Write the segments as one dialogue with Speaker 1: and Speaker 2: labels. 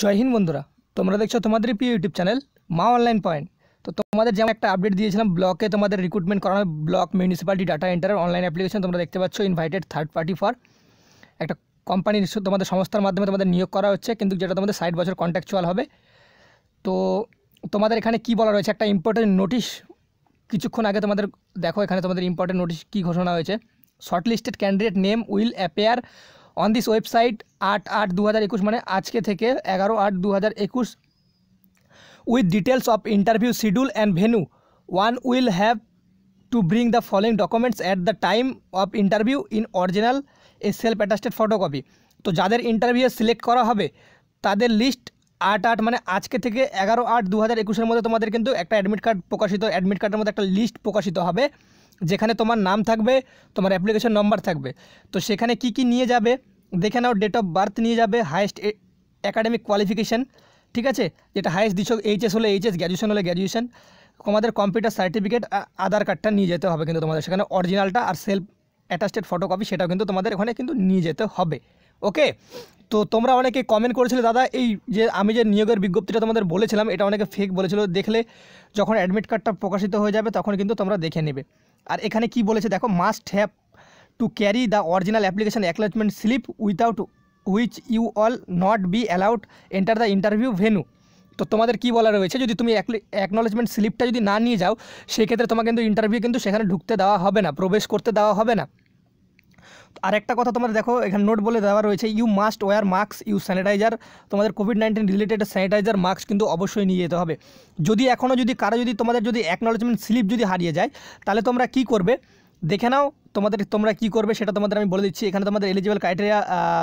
Speaker 1: জয় হিন্দ বন্ধুরা তোমরা দেখছো তোমাদের প্রিয় YouTube channel Maa online point তো তোমাদের যেমন একটা আপডেট দিয়েছিলাম ব্লকে তোমাদের রিক্রুটমেন্ট করানো block municipality data enter online application তোমরা দেখতে পাচ্ছ ইনভাইটেড থার্ড পার্টি ফর একটা কোম্পানির তোমাদের সংস্থার মাধ্যমে তোমাদের নিয়োগ করা হচ্ছে কিন্তু যেটা তোমাদের ষাট বছর কন্ট্যাকচুয়াল হবে তো তোমাদের এখানে কি বলা রয়েছে একটা ইম্পর্টেন্ট নোটিশ কিছুক্ষণ আগে তোমাদের দেখো এখানে তোমাদের ইম্পর্টেন্ট নোটিশ কি ঘোষণা হয়েছে shortlisted candidate name will appear on this website আট আট দু মানে আজকে থেকে এগারো আট দু with details of interview schedule and venue one will have to bring the following documents at the time of interview in original a self attested photocopy তো যাদের ইন্টারভিউ সিলেক্ট করা হবে তাদের লিস্ট আট আট মানে আজকে থেকে এগারো আট দু হাজার একুশের মধ্যে তোমাদের কিন্তু একটা অ্যাডমিট কার্ড প্রকাশিত অ্যাডমিট কার্ডের মধ্যে একটা লিস্ট প্রকাশিত হবে যেখানে তোমার নাম থাকবে তোমার অ্যাপ্লিকেশন নম্বর থাকবে তো সেখানে কি কি নিয়ে যাবে দেখে নাও ডেট অফ বার্থ নিয়ে যাবে হায়েস্ট অ্যাকাডেমিক কোয়ালিফিকেশান ঠিক আছে যেটা হায়েস্ট দিচ্ছ এইচএস হলে এইচএস গ্র্যাজুয়েশন হলে গ্র্যাজুয়েশন তোমাদের কম্পিউটার সার্টিফিকেট আধার কার্ডটা নিয়ে যেতে হবে কিন্তু তোমাদের সেখানে অরিজিনালটা আর সেলফ অ্যাটাস্টেড ফটোকপি সেটাও কিন্তু তোমাদের ওখানে কিন্তু নিয়ে যেতে হবে ওকে তো তোমরা অনেকে কমেন্ট করেছিলে দাদা এই যে আমি যে নিয়োগের বিজ্ঞপ্তিটা তোমাদের বলেছিলাম এটা অনেকে ফেক বলেছিল দেখলে যখন অ্যাডমিট কার্ডটা প্রকাশিত হয়ে যাবে তখন কিন্তু তোমরা দেখে নেবে আর এখানে কি বলেছে দেখো must have to carry the original application acknowledgement slip without which you all not be allowed enter the interview venue তো তোমাদের কী বলা রয়েছে যদি তুমি অ্যাকনোলেজমেন্ট স্লিপটা যদি না নিয়ে যাও সেক্ষেত্রে তোমাকে কিন্তু ইন্টারভিউ কিন্তু সেখানে ঢুকতে দেওয়া হবে না প্রবেশ করতে দেওয়া হবে না আর একটা কথা তোমাদের দেখো এখানে নোট বলে দেওয়া রয়েছে you must wear mask you sanitizer তোমাদের covid nineteen related sanitizer mask কিন্তু অবশ্যই নিয়ে যেতে হবে যদি এখনও যদি কারো যদি তোমাদের যদি অ্যাকনোলেজমেন্ট স্লিপ যদি হারিয়ে যায় তাহলে তোমরা কি করবে দেখে নাও তোমাদের তোমরা কি করবে সেটা তোমাদের আমি বলে দিচ্ছি এখানে তোমাদের এলিজিবল ক্রাইটেরিয়া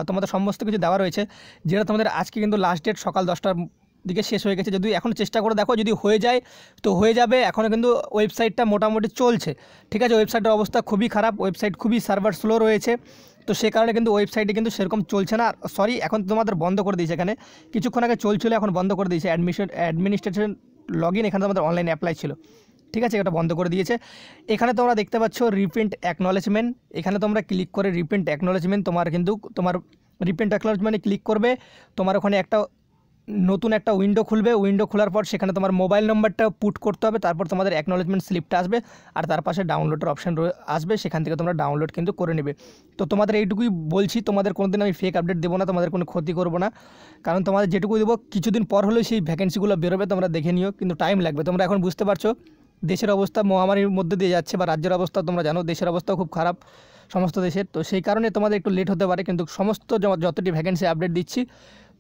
Speaker 1: তোমাদের সমস্ত কিছু দেওয়া রয়েছে যেটা তোমাদের আজকে কিন্তু লাস্ট ডেট সকাল দশটার দিকে শেষ হয়ে গেছে যদি এখন চেষ্টা করে দেখো যদি হয়ে যায় তো হয়ে যাবে এখনও কিন্তু ওয়েবসাইটটা মোটামুটি চলছে ঠিক আছে ওয়েবসাইটের অবস্থা খুবই খারাপ ওয়েবসাইট খুবই সার্ভার স্লো রয়েছে তো সে কারণে কিন্তু ওয়েবসাইটে কিন্তু সেরকম চলছে না সরি এখন তোমাদের বন্ধ করে দিয়েছে এখানে কিছুক্ষণ আগে চলছিল এখন বন্ধ করে দিয়েছে অ্যাডমিশন অ্যাডমিনিস্ট্রেশন লগ ইন এখানে তোমাদের অনলাইন অ্যাপ্লাই ছিল ঠিক আছে এটা বন্ধ করে দিয়েছে এখানে তোমরা দেখতে পাচ্ছ রিপ্রিন্ট অ্যাকনলেজমেন্ট এখানে তোমরা ক্লিক করে রিপ্রিন্ট অ্যাকনলেজমেন্ট তোমার কিন্তু তোমার রিপ্রিন্ট অ্যাকনোলেজমেন্টে ক্লিক করবে তোমার ওখানে একটা নতুন একটা উইন্ডো খুলবে উইন্ডো খোলার পর সেখানে তোমার মোবাইল নম্বরটা পুট করতে হবে তারপর তোমাদের অ্যাকনোলেজমেন্ট স্লিপটা আসবে আর তার পাশে ডাউনলোডের অপশান আসবে সেখান থেকে তোমরা ডাউনলোড কিন্তু করে নেবে তো তোমাদের এইটুকুই বলছি তোমাদের কোনো দিন আমি ফেক আপডেট দেবো না তোমাদের কোনো ক্ষতি করবো না কারণ তোমাদের যেটুকুই দেবো কিছুদিন পর হলেও সেই ভ্যাকেন্সিগুলো বেরোবে তোমরা দেখে নিও কিন্তু টাইম লাগবে তোমরা এখন বুঝতে পারছো দেশের অবস্থা মহামারীর মধ্যে দিয়ে যাচ্ছে বা রাজ্যের অবস্থা তোমরা জানো দেশের অবস্থা খুব খারাপ সমস্ত দেশের তো সেই কারণে তোমাদের একটু লেট হতে পারে কিন্তু সমস্ত যতটি ভ্যাকেন্সি আপডেট দিচ্ছি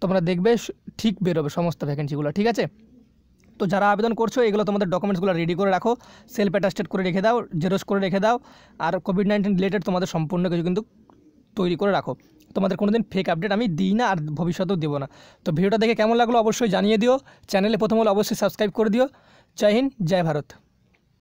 Speaker 1: তোমরা দেখবে ঠিক বেরোবে সমস্ত ভ্যাকেন্সিগুলো ঠিক আছে তো যারা আবেদন করছো এগুলো তোমাদের ডকুমেন্টসগুলো রেডি করে রাখো সেলফ অ্যাটাস্টেড করে রেখে দাও জেরোস করে রেখে দাও আর কোভিড নাইন্টিন রিলেটেড তোমাদের সম্পূর্ণ কিছু কিন্তু তৈরি করে রাখো তোমাদের কোনো দিন ফেক আপডেট আমি দিই না আর ভবিষ্যতেও দেবো না তো ভিডিওটা দেখে কেমন লাগলো অবশ্যই জানিয়ে দিও চ্যানেলে প্রথম হলে অবশ্যই সাবস্ক্রাইব করে দিও জয় হিন্দ জয় ভারত